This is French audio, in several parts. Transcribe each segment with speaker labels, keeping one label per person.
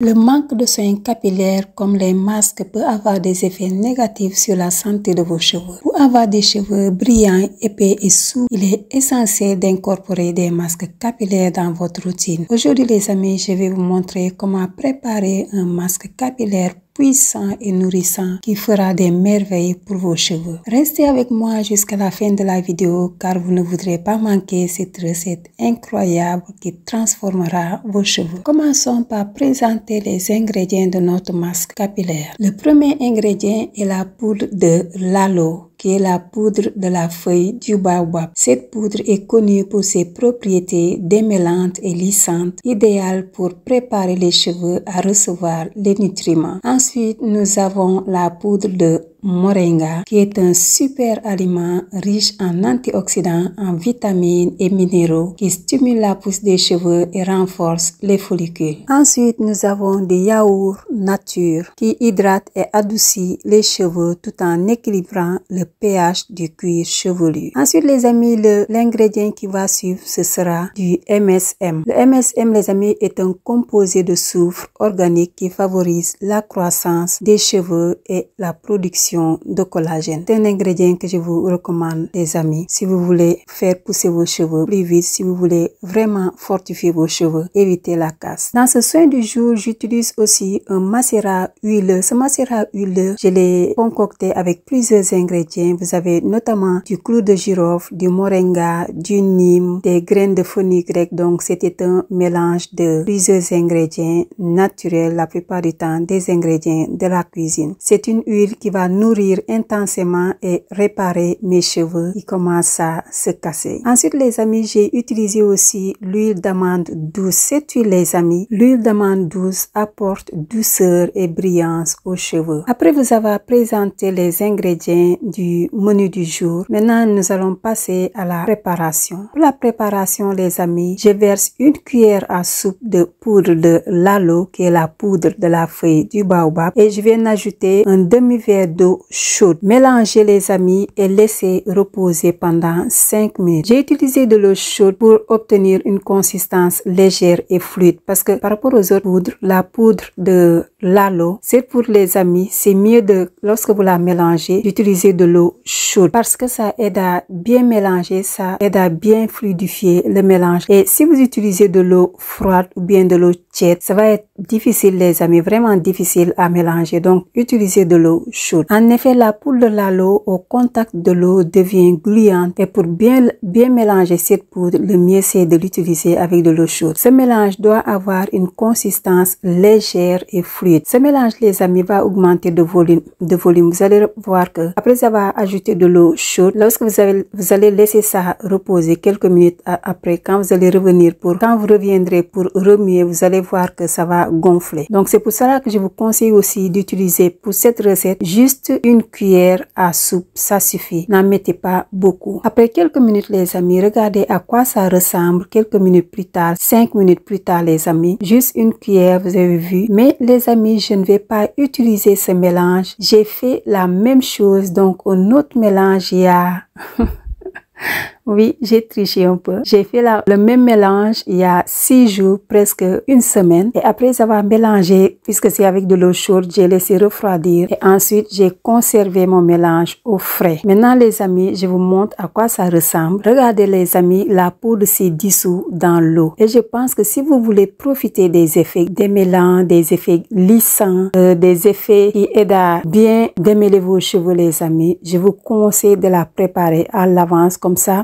Speaker 1: Le manque de soins capillaires comme les masques peut avoir des effets négatifs sur la santé de vos cheveux. Pour avoir des cheveux brillants, épais et souples, il est essentiel d'incorporer des masques capillaires dans votre routine. Aujourd'hui les amis, je vais vous montrer comment préparer un masque capillaire puissant et nourrissant qui fera des merveilles pour vos cheveux. Restez avec moi jusqu'à la fin de la vidéo car vous ne voudrez pas manquer cette recette incroyable qui transformera vos cheveux. Commençons par présenter les ingrédients de notre masque capillaire. Le premier ingrédient est la poudre de l'aloe qui est la poudre de la feuille du baobab. Cette poudre est connue pour ses propriétés démêlantes et lissantes, idéales pour préparer les cheveux à recevoir les nutriments. Ensuite, nous avons la poudre de moringa qui est un super aliment riche en antioxydants, en vitamines et minéraux qui stimule la pousse des cheveux et renforce les follicules. Ensuite, nous avons des yaourts nature qui hydratent et adoucit les cheveux tout en équilibrant le pH du cuir chevelu. Ensuite, les amis, l'ingrédient qui va suivre, ce sera du MSM. Le MSM, les amis, est un composé de soufre organique qui favorise la croissance des cheveux et la production de collagène. C'est un ingrédient que je vous recommande, les amis, si vous voulez faire pousser vos cheveux plus vite, si vous voulez vraiment fortifier vos cheveux, éviter la casse. Dans ce soin du jour, j'utilise aussi un macérat huileux. Ce macérat huileux, je l'ai concocté avec plusieurs ingrédients. Vous avez notamment du clou de girofle, du moringa, du nîmes, des graines de fenugrec. Donc, c'était un mélange de plusieurs ingrédients naturels, la plupart du temps des ingrédients de la cuisine. C'est une huile qui va nourrir intensément et réparer mes cheveux qui commencent à se casser. Ensuite, les amis, j'ai utilisé aussi l'huile d'amande douce. Cette huile, les amis, l'huile d'amande douce apporte douceur et brillance aux cheveux. Après vous avoir présenté les ingrédients du menu du jour, maintenant nous allons passer à la préparation. Pour la préparation, les amis, je verse une cuillère à soupe de poudre de lalo, qui est la poudre de la feuille du baobab, et je viens ajouter un demi-verre d'eau chaude. Mélangez les amis et laissez reposer pendant 5 minutes. J'ai utilisé de l'eau chaude pour obtenir une consistance légère et fluide parce que par rapport aux autres poudres, la poudre de l'alo, c'est pour les amis, c'est mieux de, lorsque vous la mélangez, d'utiliser de l'eau chaude parce que ça aide à bien mélanger, ça aide à bien fluidifier le mélange. Et si vous utilisez de l'eau froide ou bien de l'eau tiède, ça va être difficile les amis, vraiment difficile à mélanger. Donc, utilisez de l'eau chaude. En effet, la poudre de l'alo au contact de l'eau devient gluante et pour bien, bien mélanger cette poudre, le mieux c'est de l'utiliser avec de l'eau chaude. Ce mélange doit avoir une consistance légère et fluide. Ce mélange, les amis, va augmenter de volume. De volume. Vous allez voir que après avoir ajouté de l'eau chaude, lorsque vous, avez, vous allez laisser ça reposer quelques minutes après, quand vous allez revenir pour, quand vous reviendrez pour remuer, vous allez voir que ça va gonfler. Donc c'est pour cela que je vous conseille aussi d'utiliser pour cette recette juste une cuillère à soupe, ça suffit. N'en mettez pas beaucoup. Après quelques minutes, les amis, regardez à quoi ça ressemble quelques minutes plus tard, cinq minutes plus tard, les amis. Juste une cuillère, vous avez vu. Mais les amis, je ne vais pas utiliser ce mélange. J'ai fait la même chose, donc un autre mélange, il y a... Oui, j'ai triché un peu. J'ai fait le même mélange il y a six jours, presque une semaine. Et après avoir mélangé, puisque c'est avec de l'eau chaude, j'ai laissé refroidir. Et ensuite, j'ai conservé mon mélange au frais. Maintenant, les amis, je vous montre à quoi ça ressemble. Regardez les amis, la poudre s'est dissout dans l'eau. Et je pense que si vous voulez profiter des effets des mélanges, des effets lissants, euh, des effets qui aident à bien démêler vos cheveux, les amis, je vous conseille de la préparer à l'avance comme ça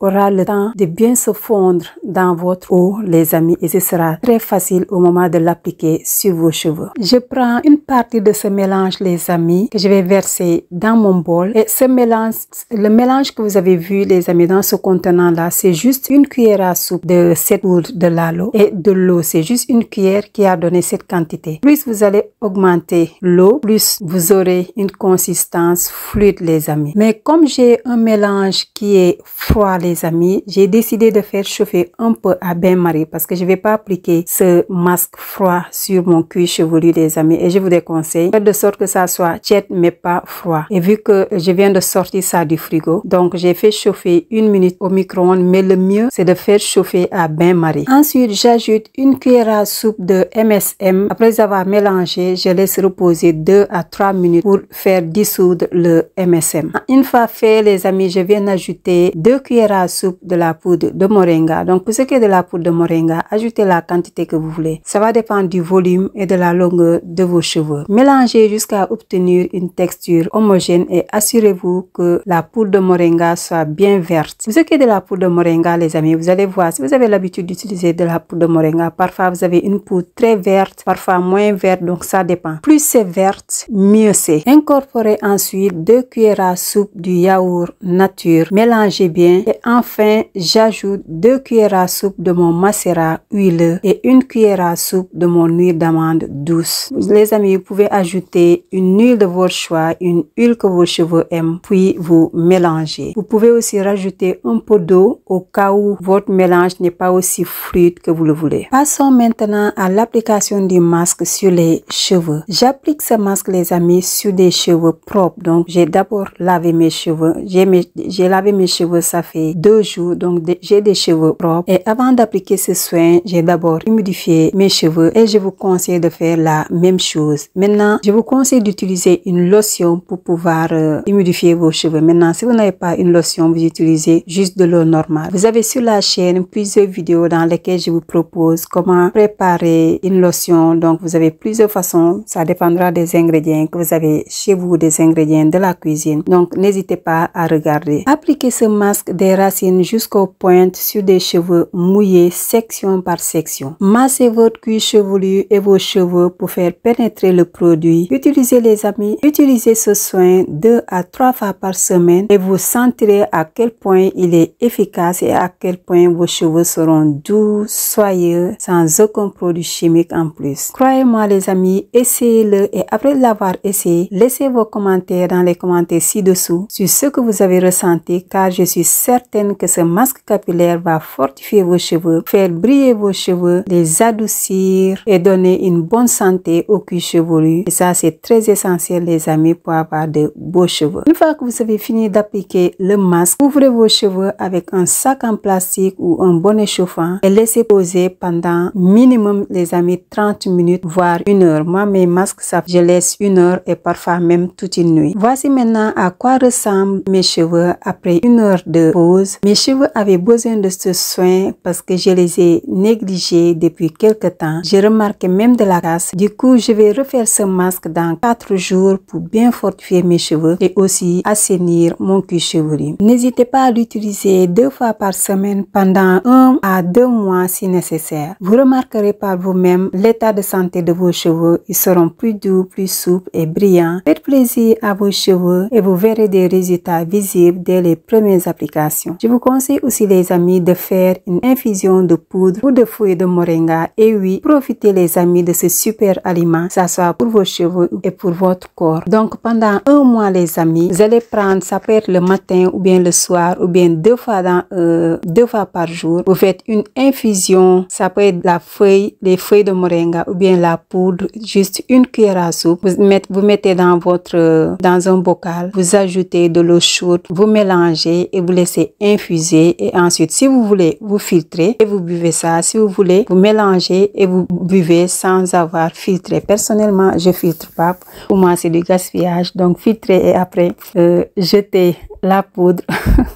Speaker 1: aura le temps de bien se fondre dans votre eau, les amis, et ce sera très facile au moment de l'appliquer sur vos cheveux. Je prends une partie de ce mélange, les amis, que je vais verser dans mon bol. Et ce mélange, le mélange que vous avez vu, les amis, dans ce contenant-là, c'est juste une cuillère à soupe de cette poudre de l'alo et de l'eau. C'est juste une cuillère qui a donné cette quantité. Plus vous allez augmenter l'eau, plus vous aurez une consistance fluide, les amis. Mais comme j'ai un mélange qui est froid les amis, j'ai décidé de faire chauffer un peu à bain-marie parce que je vais pas appliquer ce masque froid sur mon cuir chevelu les amis et je vous déconseille de sorte que ça soit tiède mais pas froid. Et vu que je viens de sortir ça du frigo, donc j'ai fait chauffer une minute au micro-ondes mais le mieux c'est de faire chauffer à bain-marie. Ensuite j'ajoute une cuillère à soupe de MSM. Après avoir mélangé, je laisse reposer 2 à 3 minutes pour faire dissoudre le MSM. Une fois fait les amis, je viens ajouter deux cuillères à soupe de la poudre de moringa. Donc, pour ce qui est de la poudre de moringa, ajoutez la quantité que vous voulez. Ça va dépendre du volume et de la longueur de vos cheveux. Mélangez jusqu'à obtenir une texture homogène et assurez-vous que la poudre de moringa soit bien verte. Pour ce qui est de la poudre de moringa, les amis, vous allez voir, si vous avez l'habitude d'utiliser de la poudre de moringa, parfois vous avez une poudre très verte, parfois moins verte, donc ça dépend. Plus c'est verte, mieux c'est. Incorporez ensuite deux cuillères à soupe du yaourt nature. Mélangez bien et enfin, j'ajoute deux cuillères à soupe de mon macérat huileux et une cuillère à soupe de mon huile d'amande douce. Les amis, vous pouvez ajouter une huile de votre choix, une huile que vos cheveux aiment, puis vous mélangez. Vous pouvez aussi rajouter un pot d'eau au cas où votre mélange n'est pas aussi fluide que vous le voulez. Passons maintenant à l'application du masque sur les cheveux. J'applique ce masque, les amis, sur des cheveux propres. Donc, j'ai d'abord lavé mes cheveux. J'ai lavé mes cheveux ça fait deux jours, donc j'ai des cheveux propres. Et avant d'appliquer ce soin, j'ai d'abord humidifié mes cheveux et je vous conseille de faire la même chose. Maintenant, je vous conseille d'utiliser une lotion pour pouvoir euh, humidifier vos cheveux. Maintenant, si vous n'avez pas une lotion, vous utilisez juste de l'eau normale. Vous avez sur la chaîne plusieurs vidéos dans lesquelles je vous propose comment préparer une lotion. Donc, vous avez plusieurs façons. Ça dépendra des ingrédients que vous avez chez vous, des ingrédients de la cuisine. Donc, n'hésitez pas à regarder. Appliquez ce masque des racines jusqu'aux pointes sur des cheveux mouillés section par section. Massez votre cuir chevelu et vos cheveux pour faire pénétrer le produit. Utilisez les amis, utilisez ce soin deux à trois fois par semaine et vous sentirez à quel point il est efficace et à quel point vos cheveux seront doux, soyeux, sans aucun produit chimique en plus. Croyez-moi les amis, essayez-le et après l'avoir essayé, laissez vos commentaires dans les commentaires ci-dessous sur ce que vous avez ressenti car je suis certaine que ce masque capillaire va fortifier vos cheveux, faire briller vos cheveux, les adoucir et donner une bonne santé au cuir chevelu. Et ça, c'est très essentiel, les amis, pour avoir de beaux cheveux. Une fois que vous avez fini d'appliquer le masque, ouvrez vos cheveux avec un sac en plastique ou un bon échauffant et laissez poser pendant minimum, les amis, 30 minutes, voire une heure. Moi, mes masques, ça, je laisse une heure et parfois même toute une nuit. Voici maintenant à quoi ressemblent mes cheveux après une heure de pose Mes cheveux avaient besoin de ce soin parce que je les ai négligés depuis quelque temps. J'ai remarqué même de la casse. Du coup, je vais refaire ce masque dans 4 jours pour bien fortifier mes cheveux et aussi assainir mon cuir chevelu. N'hésitez pas à l'utiliser deux fois par semaine pendant un à deux mois si nécessaire. Vous remarquerez par vous-même l'état de santé de vos cheveux. Ils seront plus doux, plus souples et brillants. Faites plaisir à vos cheveux et vous verrez des résultats visibles dès les premiers applications. Je vous conseille aussi les amis de faire une infusion de poudre ou de feuilles de moringa. Et oui, profitez les amis de ce super aliment, ça soit pour vos cheveux et pour votre corps. Donc pendant un mois les amis, vous allez prendre ça peut être le matin ou bien le soir ou bien deux fois dans euh, deux fois par jour. Vous faites une infusion, ça peut être la feuille, les feuilles de moringa ou bien la poudre, juste une cuillère à soupe. Vous mettez, vous mettez dans votre euh, dans un bocal, vous ajoutez de l'eau chaude, vous mélangez et vous les c'est infuser et ensuite si vous voulez vous filtrez et vous buvez ça si vous voulez vous mélangez et vous buvez sans avoir filtré personnellement je filtre pas pour moi c'est du gaspillage donc filtrez et après euh, jeter la poudre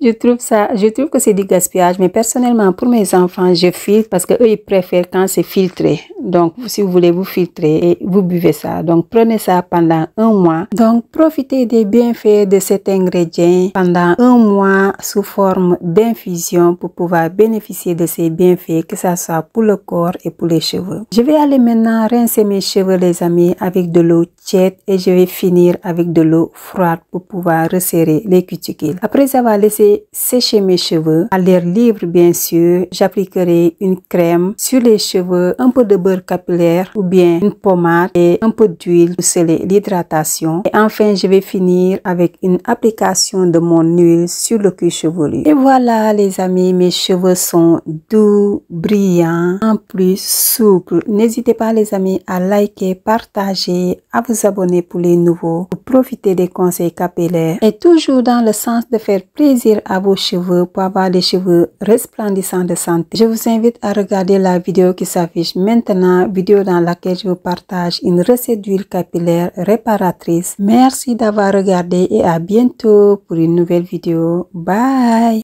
Speaker 1: Je trouve ça, je trouve que c'est du gaspillage, mais personnellement, pour mes enfants, je filtre parce que eux, ils préfèrent quand c'est filtré. Donc, si vous voulez vous filtrer et vous buvez ça. Donc, prenez ça pendant un mois. Donc, profitez des bienfaits de cet ingrédient pendant un mois sous forme d'infusion pour pouvoir bénéficier de ces bienfaits, que ça soit pour le corps et pour les cheveux. Je vais aller maintenant rincer mes cheveux, les amis, avec de l'eau tiède et je vais finir avec de l'eau froide pour pouvoir resserrer les cuticules. Après avoir laissé sécher mes cheveux à l'air libre bien sûr. J'appliquerai une crème sur les cheveux, un peu de beurre capillaire ou bien une pommade et un peu d'huile pour sceller l'hydratation. Et enfin, je vais finir avec une application de mon huile sur le cuir chevelu. Et voilà les amis, mes cheveux sont doux, brillants, en plus souples. N'hésitez pas les amis à liker, partager, à vous abonner pour les nouveaux, pour profiter des conseils capillaires et toujours dans le sens de faire plaisir à vos cheveux pour avoir des cheveux resplendissants de santé. Je vous invite à regarder la vidéo qui s'affiche maintenant, vidéo dans laquelle je vous partage une recette d'huile capillaire réparatrice. Merci d'avoir regardé et à bientôt pour une nouvelle vidéo. Bye